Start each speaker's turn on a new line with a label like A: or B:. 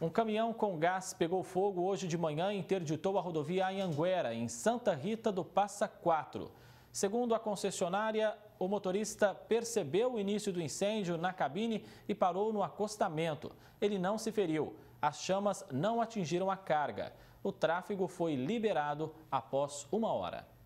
A: Um caminhão com gás pegou fogo hoje de manhã e interditou a rodovia Anhanguera, em Santa Rita do Passa Quatro. Segundo a concessionária, o motorista percebeu o início do incêndio na cabine e parou no acostamento. Ele não se feriu. As chamas não atingiram a carga. O tráfego foi liberado após uma hora.